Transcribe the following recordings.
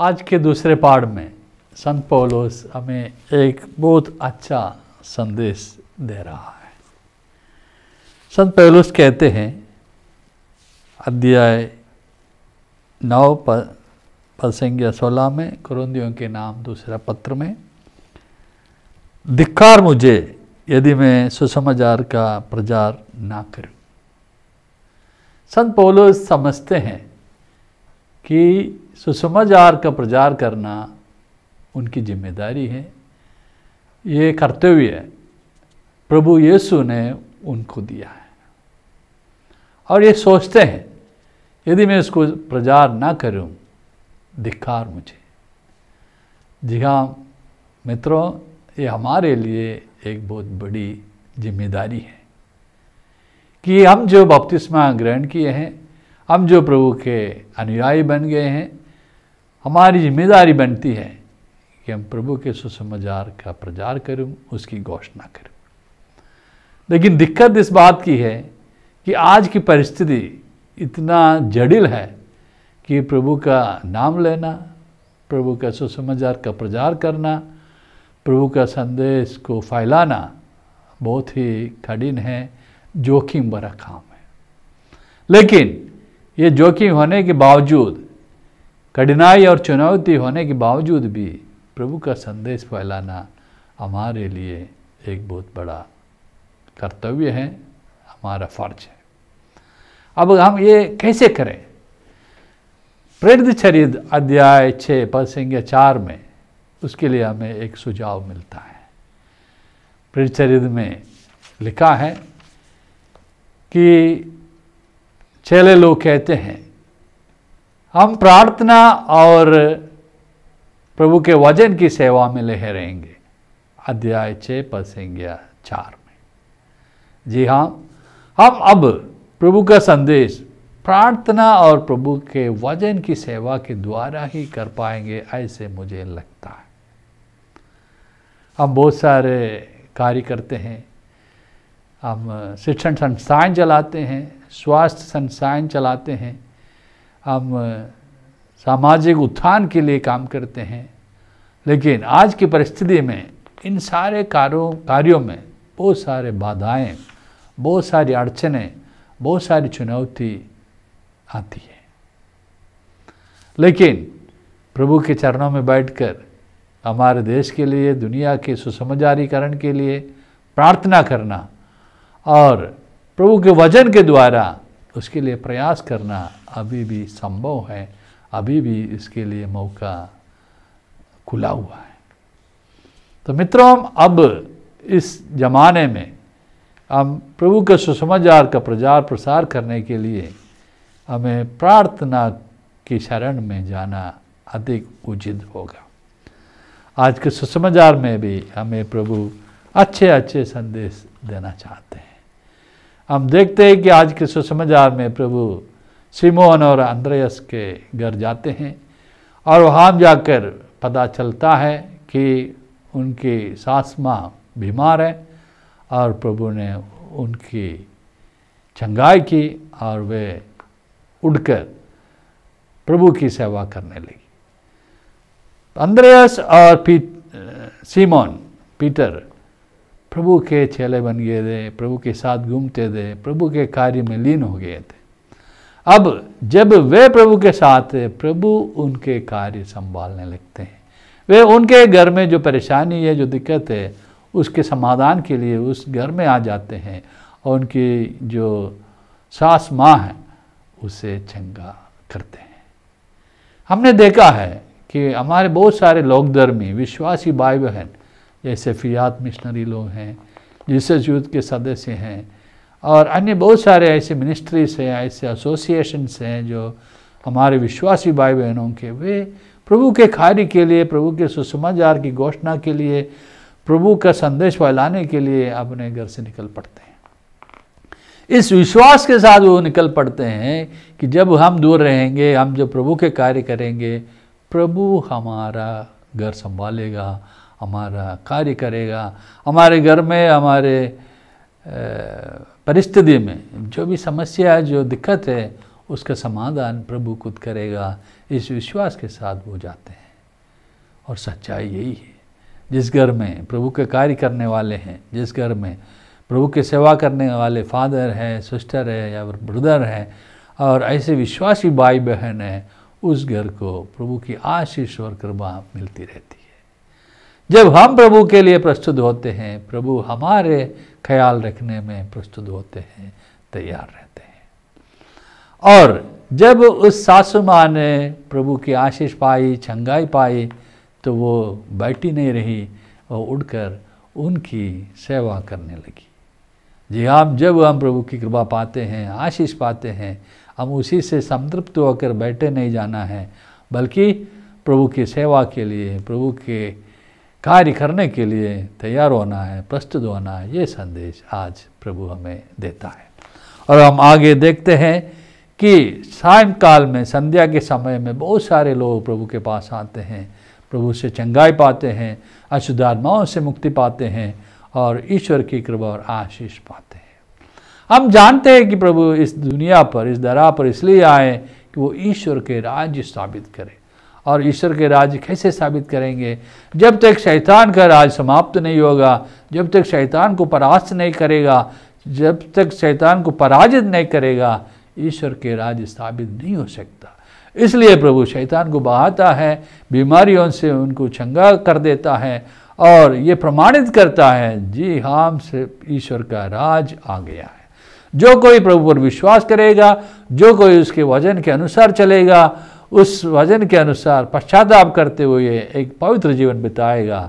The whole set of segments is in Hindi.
आज के दूसरे पार्ट में संत पौलोस हमें एक बहुत अच्छा संदेश दे रहा है संत पौलोस कहते हैं अध्याय नौ पद संख्या सोलह में कुरुंदियों के नाम दूसरा पत्र में धिक्कार मुझे यदि मैं सुसमाचार का प्रचार ना करूं संत पौलोस समझते हैं कि सुसमाचार का प्रचार करना उनकी जिम्मेदारी है ये करते हुए प्रभु यीशु ने उनको दिया है और ये सोचते हैं यदि मैं इसको प्रचार ना करूं धिक्कार मुझे जी हाँ मित्रों ये हमारे लिए एक बहुत बड़ी जिम्मेदारी है कि हम जो बपतिस्मा ग्रहण किए हैं हम जो प्रभु के अनुयायी बन गए हैं हमारी जिम्मेदारी बनती है कि हम प्रभु के सुसमाचार का प्रचार करूं उसकी घोषणा करूं लेकिन दिक्कत इस बात की है कि आज की परिस्थिति इतना जटिल है कि प्रभु का नाम लेना प्रभु का सुसमाचार का प्रचार करना प्रभु का संदेश को फैलाना बहुत ही कठिन है जोखिम भरा काम है लेकिन ये जोखिम होने के बावजूद कठिनाई और चुनौती होने के बावजूद भी प्रभु का संदेश फैलाना हमारे लिए एक बहुत बड़ा कर्तव्य है हमारा फर्ज है अब हम ये कैसे करें प्रेरित चरित अध्याय छः पद संख्या चार में उसके लिए हमें एक सुझाव मिलता है प्रेरित चरित में लिखा है कि चेले लोग कहते हैं हम प्रार्थना और प्रभु के वजन की सेवा में लहे रहेंगे अध्याय छः पर संज्ञा चार में जी हाँ हम अब प्रभु का संदेश प्रार्थना और प्रभु के वजन की सेवा के द्वारा ही कर पाएंगे ऐसे मुझे लगता है हम बहुत सारे कार्य करते हैं हम शिक्षण संस्थाएं चलाते हैं स्वास्थ्य संस्थाएं चलाते हैं हम सामाजिक उत्थान के लिए काम करते हैं लेकिन आज की परिस्थिति में इन सारे कार्यों कार्यों में बहुत सारे बाधाएं बहुत सारी अड़चने बहुत सारी चुनौती आती है लेकिन प्रभु के चरणों में बैठकर हमारे देश के लिए दुनिया के सुसमाचारीकरण के लिए प्रार्थना करना और प्रभु के वजन के द्वारा उसके लिए प्रयास करना अभी भी संभव है अभी भी इसके लिए मौका खुला हुआ है तो मित्रों अब इस जमाने में हम प्रभु के सुसमाचार का प्रचार प्रसार करने के लिए हमें प्रार्थना की शरण में जाना अधिक उचित होगा आज के सुसमाचार में भी हमें प्रभु अच्छे अच्छे संदेश देना चाहते हैं हम देखते हैं कि आज के सुसमाचार में प्रभु सिमोन और अंद्रयस के घर जाते हैं और वहाँ जाकर पता चलता है कि उनकी सास माँ बीमार है और प्रभु ने उनकी चंगाई की और वे उठकर प्रभु की सेवा करने लगी अंद्रयस और पी, सीमोन पीटर प्रभु के चेले बन गए थे प्रभु के साथ घूमते थे प्रभु के कार्य में लीन हो गए थे अब जब वे प्रभु के साथ थे प्रभु उनके कार्य संभालने लगते हैं वे उनके घर में जो परेशानी है जो दिक्कत है उसके समाधान के लिए उस घर में आ जाते हैं और उनकी जो सास माँ है उसे चंगा करते हैं हमने देखा है कि हमारे बहुत सारे लोकधर्मी विश्वासी भाई बहन जैसे फियात मिशनरी लोग हैं जीसस यूथ के सदस्य हैं और अन्य बहुत सारे ऐसे मिनिस्ट्रीज हैं ऐसे एसोसिएशंस हैं जो हमारे विश्वासी भाई बहनों के वे प्रभु के कार्य के लिए प्रभु के सुसमाचार की घोषणा के लिए प्रभु का संदेश फैलाने के लिए अपने घर से निकल पड़ते हैं इस विश्वास के साथ वो निकल पड़ते हैं कि जब हम दूर रहेंगे हम जब प्रभु के कार्य करेंगे प्रभु हमारा घर संभालेगा हमारा कार्य करेगा हमारे घर में हमारे परिस्थिति में जो भी समस्या है जो दिक्कत है उसका समाधान प्रभु खुद करेगा इस विश्वास के साथ वो जाते हैं और सच्चाई यही है जिस घर में प्रभु के कार्य करने वाले हैं जिस घर में प्रभु के सेवा करने वाले फादर हैं सिस्टर है या ब्रदर हैं और ऐसे विश्वासी भाई बहन हैं उस घर को प्रभु की आशीष और कृपा मिलती रहती है जब हम प्रभु के लिए प्रस्तुत होते हैं प्रभु हमारे ख्याल रखने में प्रस्तुत होते हैं तैयार रहते हैं और जब उस सासू माँ ने प्रभु की आशीष पाई छंगाई पाई तो वो बैठी नहीं रही और उठकर उनकी सेवा करने लगी जी हम हाँ, जब हम प्रभु की कृपा पाते हैं आशीष पाते हैं हम उसी से संतृप्त होकर बैठे नहीं जाना है बल्कि प्रभु की सेवा के लिए प्रभु के कार्य करने के लिए तैयार होना है प्रस्तुत होना है ये संदेश आज प्रभु हमें देता है और हम आगे देखते हैं कि सायंकाल में संध्या के समय में बहुत सारे लोग प्रभु के पास आते हैं प्रभु से चंगाई पाते हैं अशुद्धात्माओं से मुक्ति पाते हैं और ईश्वर की कृपा और आशीष पाते हैं हम जानते हैं कि प्रभु इस दुनिया पर इस दरा पर इसलिए आए कि वो ईश्वर के राज्य स्थापित करें और ईश्वर के राज कैसे साबित करेंगे जब तक शैतान का राज समाप्त नहीं होगा जब तक शैतान को परास्त नहीं करेगा जब तक शैतान को पराजित नहीं करेगा ईश्वर के राज स्थापित नहीं हो सकता इसलिए प्रभु शैतान को बहाता है बीमारियों से उनको चंगा कर देता है और ये प्रमाणित करता है जी हाँ से ईश्वर का राज आ गया है जो कोई प्रभु पर विश्वास करेगा जो कोई उसके वजन के अनुसार चलेगा उस वजन के अनुसार पश्चाताप करते हुए एक पवित्र जीवन बिताएगा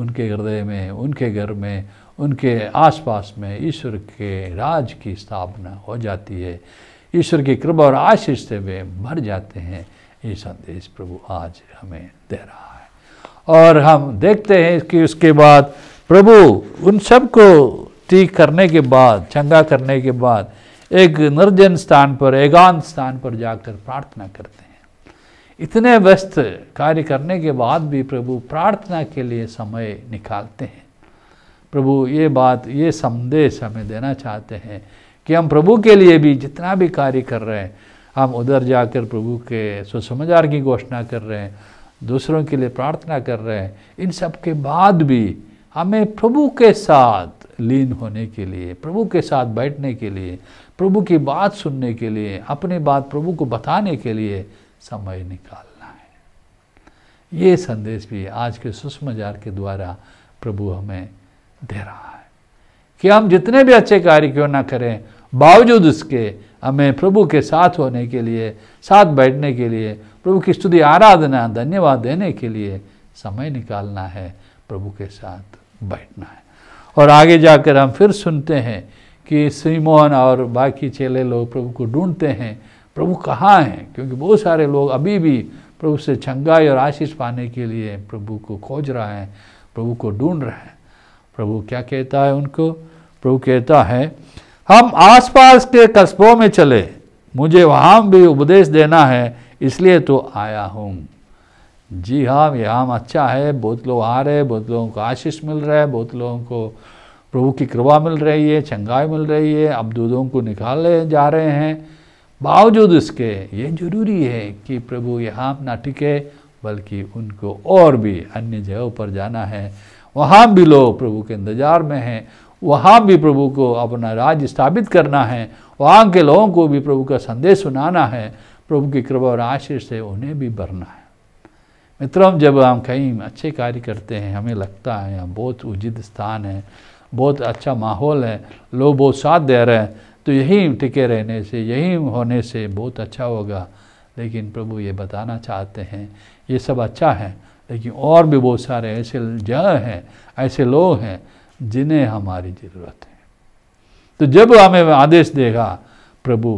उनके हृदय में उनके घर में उनके आसपास में ईश्वर के राज की स्थापना हो जाती है ईश्वर की कृपा और आशीष से वे भर जाते हैं ये संदेश प्रभु आज हमें दे रहा है और हम देखते हैं कि उसके बाद प्रभु उन सबको ठीक करने के बाद चंगा करने के बाद एक निर्जन स्थान पर एकांत स्थान पर जाकर प्रार्थना करते हैं इतने व्यस्त कार्य करने के बाद भी प्रभु प्रार्थना के लिए समय निकालते हैं प्रभु ये बात ये संदेश हमें देना चाहते हैं कि हम प्रभु के लिए भी जितना भी कार्य कर रहे हैं हम उधर जाकर प्रभु के सुसमाचार की घोषणा कर रहे हैं दूसरों के लिए प्रार्थना कर रहे हैं इन सब के बाद भी हमें प्रभु के साथ लीन होने के लिए प्रभु के साथ बैठने के लिए प्रभु की बात सुनने के लिए अपनी बात प्रभु को बताने के लिए समय निकालना है ये संदेश भी आज के सुषमाचार के द्वारा प्रभु हमें दे रहा है कि हम जितने भी अच्छे कार्य क्यों ना करें बावजूद उसके हमें प्रभु के साथ होने के लिए साथ बैठने के लिए प्रभु की स्तुति आराधना धन्यवाद देने के लिए समय निकालना है प्रभु के साथ बैठना है और आगे जाकर हम फिर सुनते हैं कि सिमोन और बाकी चेले लोग प्रभु को ढूंढते हैं प्रभु कहाँ हैं क्योंकि बहुत सारे लोग अभी भी प्रभु से छंगाई और आशीष पाने के लिए प्रभु को खोज रहे हैं प्रभु को ढूंढ रहे हैं प्रभु क्या कहता है उनको प्रभु कहता है हम आसपास के कस्बों में चले मुझे वहाँ भी उपदेश देना है इसलिए तो आया हूँ जी हाँ ये हम अच्छा है बहुत लोग आ रहे हैं बहुत लोगों को आशीष मिल रहा है बहुत लोगों को प्रभु की कृपा मिल रही है चंगाई मिल रही है अब दूधों को निकाले जा रहे हैं बावजूद इसके ये जरूरी है कि प्रभु यहाँ ना टिके बल्कि उनको और भी अन्य जगहों पर जाना है वहाँ भी लोग प्रभु के इंतजार में हैं वहाँ भी प्रभु को अपना राज स्थापित करना है वहाँ के लोगों को भी प्रभु का संदेश सुनाना है प्रभु की कृपा और आशीष से उन्हें भी भरना है मित्रों जब हम कहीं अच्छे कार्य करते हैं हमें लगता है यहाँ बहुत उचित स्थान है बहुत अच्छा माहौल है लोग बहुत साथ दे रहे हैं तो यहीं टिके रहने से यहीं होने से बहुत अच्छा होगा लेकिन प्रभु ये बताना चाहते हैं ये सब अच्छा है लेकिन और भी बहुत सारे ऐसे जगह हैं ऐसे लोग हैं जिन्हें हमारी ज़रूरत है तो जब हमें आदेश देगा प्रभु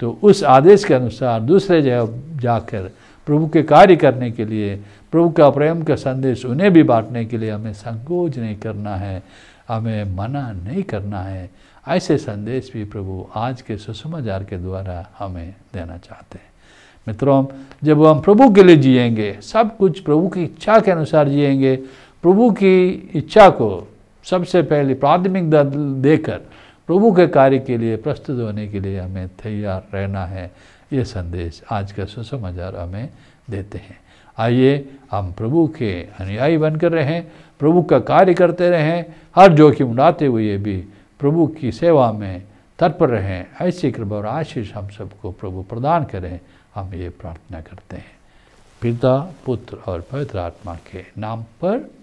तो उस आदेश के अनुसार दूसरे जगह जाकर प्रभु के कार्य करने के लिए प्रभु का प्रेम का संदेश उन्हें भी बांटने के लिए हमें संकोच नहीं करना है हमें मना नहीं करना है ऐसे संदेश भी प्रभु आज के सुसमाचार के द्वारा हमें देना चाहते हैं मित्रों जब हम प्रभु के लिए जिएंगे सब कुछ प्रभु की इच्छा के अनुसार जिएंगे प्रभु की इच्छा को सबसे पहले दल देकर प्रभु के कार्य के लिए प्रस्तुत होने के लिए हमें तैयार रहना है ये संदेश आज का सुसमाचार हमें देते हैं आइए हम प्रभु के अनुयायी बनकर रहें प्रभु का कार्य करते रहें हर जोखिम उड़ाते हुए भी प्रभु की सेवा में तत्पर रहें ऐसी कृपा और आशीष हम सबको प्रभु प्रदान करें हम ये प्रार्थना करते हैं पिता पुत्र और पवित्र आत्मा के नाम पर